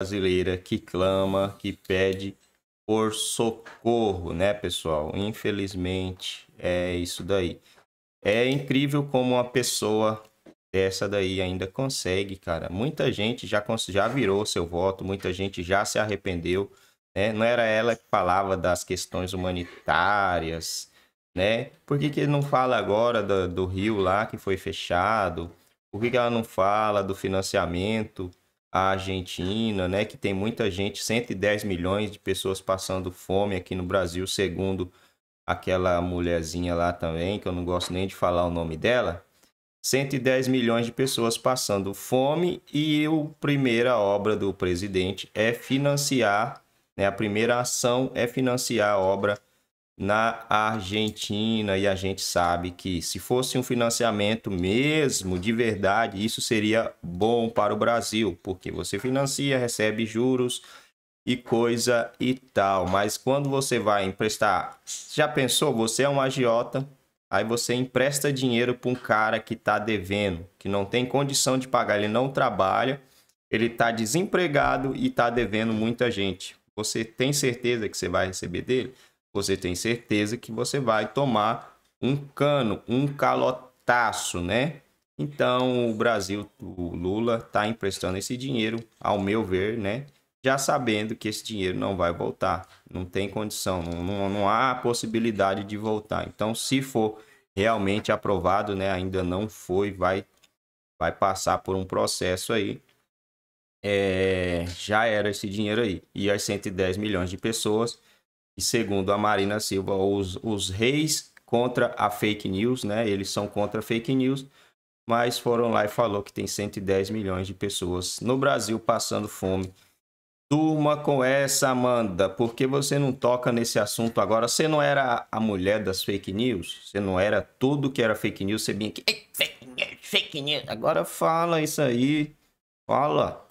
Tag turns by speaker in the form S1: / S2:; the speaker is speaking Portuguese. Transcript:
S1: brasileira que clama, que pede por socorro, né, pessoal? Infelizmente é isso daí. É incrível como uma pessoa dessa daí ainda consegue, cara. Muita gente já já virou seu voto, muita gente já se arrependeu, né? Não era ela que falava das questões humanitárias, né? Por que, que não fala agora do, do rio lá que foi fechado? Por que, que ela não fala do financiamento? a Argentina, né, que tem muita gente, 110 milhões de pessoas passando fome aqui no Brasil, segundo aquela mulherzinha lá também, que eu não gosto nem de falar o nome dela. 110 milhões de pessoas passando fome e a primeira obra do presidente é financiar, né, a primeira ação é financiar a obra na Argentina e a gente sabe que se fosse um financiamento mesmo de verdade, isso seria bom para o Brasil, porque você financia, recebe juros e coisa e tal. Mas quando você vai emprestar, já pensou, você é um agiota, aí você empresta dinheiro para um cara que está devendo, que não tem condição de pagar, ele não trabalha, ele está desempregado e está devendo muita gente. Você tem certeza que você vai receber dele? você tem certeza que você vai tomar um cano, um calotaço, né? Então, o Brasil, o Lula, está emprestando esse dinheiro, ao meu ver, né? Já sabendo que esse dinheiro não vai voltar. Não tem condição, não, não, há possibilidade de voltar. Então, se for realmente aprovado, né? Ainda não foi, vai, vai passar por um processo aí. É, já era esse dinheiro aí. E as 110 milhões de pessoas e segundo a Marina Silva, os, os reis contra a fake news, né? Eles são contra a fake news, mas foram lá e falou que tem 110 milhões de pessoas no Brasil passando fome. Turma com essa, Amanda. Por que você não toca nesse assunto agora? Você não era a mulher das fake news? Você não era tudo que era fake news? Você vinha aqui. Fake news, fake news. Agora fala isso aí. Fala.